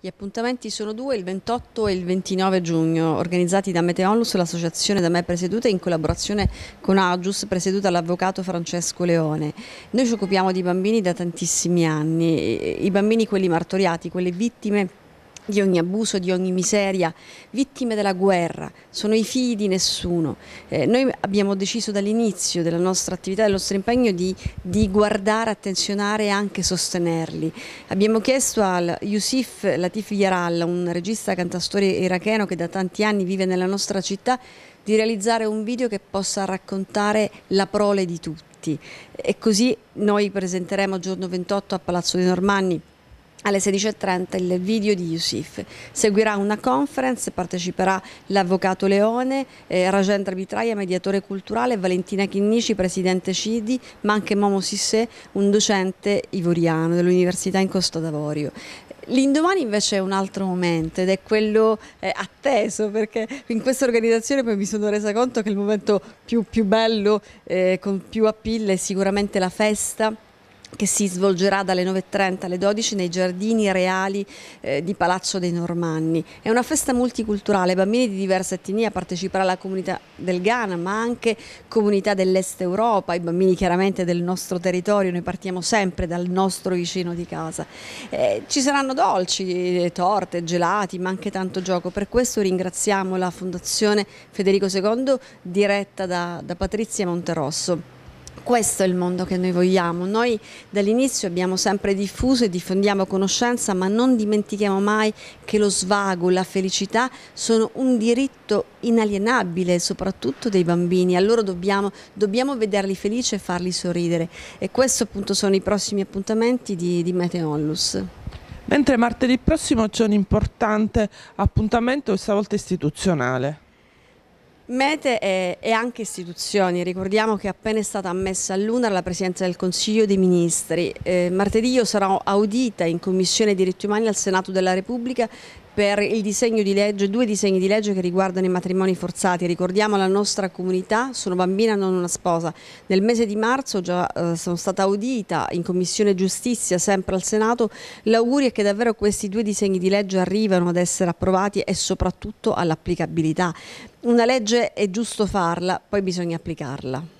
Gli appuntamenti sono due, il 28 e il 29 giugno, organizzati da Meteonlus, l'associazione da me presieduta, in collaborazione con Agius, presieduta dall'avvocato Francesco Leone. Noi ci occupiamo di bambini da tantissimi anni, i bambini quelli martoriati, quelle vittime di ogni abuso, di ogni miseria, vittime della guerra, sono i figli di nessuno. Eh, noi abbiamo deciso dall'inizio della nostra attività, del nostro impegno di, di, guardare, attenzionare e anche sostenerli. Abbiamo chiesto al Yusuf Latif Yaral, un regista cantastore iracheno che da tanti anni vive nella nostra città, di realizzare un video che possa raccontare la prole di tutti. E così noi presenteremo giorno 28 a Palazzo dei Normanni alle 16.30 il video di Yusuf. Seguirà una conference, parteciperà l'avvocato Leone, eh, Rajendra Bitraia, mediatore culturale, Valentina Chinnici, presidente CIDI, ma anche Momo Sissé, un docente ivoriano dell'Università in Costa d'Avorio. L'indomani invece è un altro momento ed è quello eh, atteso perché in questa organizzazione poi mi sono resa conto che il momento più, più bello, eh, con più appeal è sicuramente la festa che si svolgerà dalle 9.30 alle 12 nei giardini reali eh, di Palazzo dei Normanni. È una festa multiculturale, bambini di diversa etnia parteciperà alla comunità del Ghana, ma anche comunità dell'Est Europa, i bambini chiaramente del nostro territorio, noi partiamo sempre dal nostro vicino di casa. Eh, ci saranno dolci, eh, torte, gelati, ma anche tanto gioco. Per questo ringraziamo la Fondazione Federico II diretta da, da Patrizia Monterosso. Questo è il mondo che noi vogliamo. Noi dall'inizio abbiamo sempre diffuso e diffondiamo conoscenza, ma non dimentichiamo mai che lo svago, la felicità sono un diritto inalienabile, soprattutto dei bambini. A loro dobbiamo, dobbiamo vederli felici e farli sorridere. E questi appunto sono i prossimi appuntamenti di, di Meteollus. Mentre martedì prossimo c'è un importante appuntamento, questa volta istituzionale. Mete e, e, anche istituzioni, ricordiamo che appena è stata ammessa all'UNAR la Presidenza del Consiglio dei Ministri. Eh, martedì io sarò audita in Commissione Diritti Umani al Senato della Repubblica per il disegno di legge, due disegni di legge che riguardano i matrimoni forzati. Ricordiamo la nostra comunità, sono bambina non una sposa. Nel mese di marzo già eh, sono stata audita in Commissione Giustizia, sempre al Senato. L'augurio è che davvero questi due disegni di legge arrivano ad essere approvati e soprattutto all'applicabilità. Una legge è giusto farla, poi bisogna applicarla.